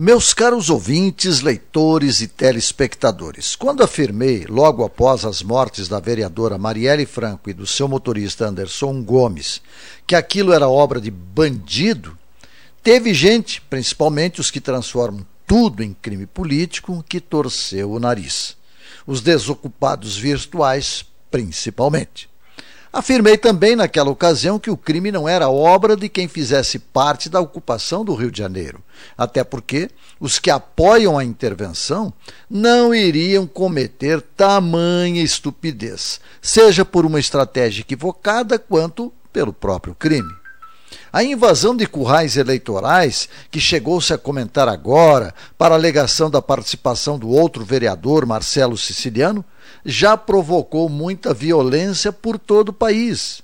Meus caros ouvintes, leitores e telespectadores, quando afirmei, logo após as mortes da vereadora Marielle Franco e do seu motorista Anderson Gomes, que aquilo era obra de bandido, teve gente, principalmente os que transformam tudo em crime político, que torceu o nariz. Os desocupados virtuais, principalmente. Afirmei também naquela ocasião que o crime não era obra de quem fizesse parte da ocupação do Rio de Janeiro, até porque os que apoiam a intervenção não iriam cometer tamanha estupidez, seja por uma estratégia equivocada quanto pelo próprio crime. A invasão de currais eleitorais, que chegou-se a comentar agora, para alegação da participação do outro vereador, Marcelo Siciliano, já provocou muita violência por todo o país.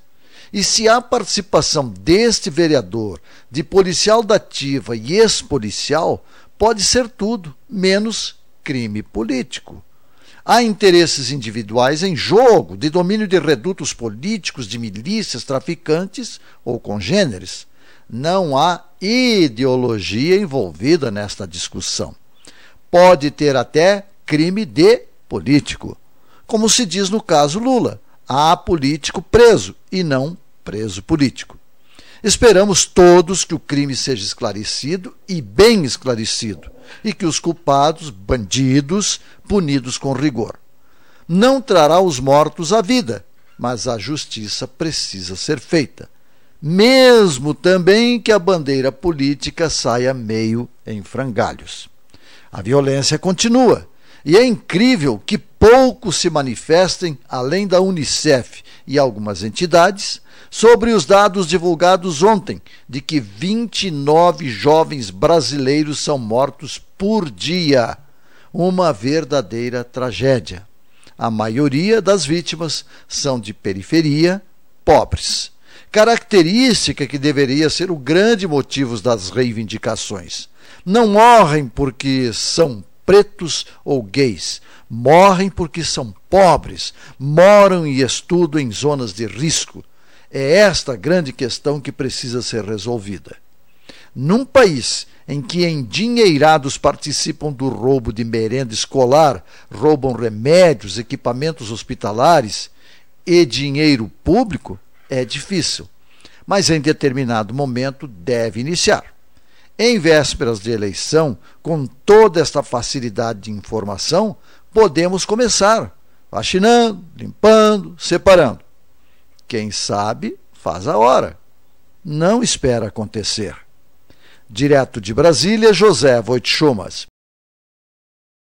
E se há participação deste vereador, de policial da ativa e ex-policial, pode ser tudo, menos crime político. Há interesses individuais em jogo, de domínio de redutos políticos, de milícias, traficantes ou congêneres. Não há ideologia envolvida nesta discussão. Pode ter até crime de político. Como se diz no caso Lula, há político preso e não preso político. Esperamos todos que o crime seja esclarecido e bem esclarecido, e que os culpados, bandidos, punidos com rigor. Não trará os mortos à vida, mas a justiça precisa ser feita. Mesmo também que a bandeira política saia meio em frangalhos. A violência continua, e é incrível que poucos se manifestem, além da Unicef e algumas entidades, sobre os dados divulgados ontem de que 29 jovens brasileiros são mortos por dia. Uma verdadeira tragédia. A maioria das vítimas são de periferia, pobres. Característica que deveria ser o grande motivo das reivindicações. Não morrem porque são pretos ou gays, morrem porque são pobres, moram e estudam em zonas de risco. É esta grande questão que precisa ser resolvida. Num país em que endinheirados participam do roubo de merenda escolar, roubam remédios, equipamentos hospitalares e dinheiro público, é difícil. Mas em determinado momento deve iniciar. Em vésperas de eleição, com toda esta facilidade de informação, podemos começar faxinando, limpando, separando. Quem sabe faz a hora. Não espera acontecer. Direto de Brasília, José Voitchumas.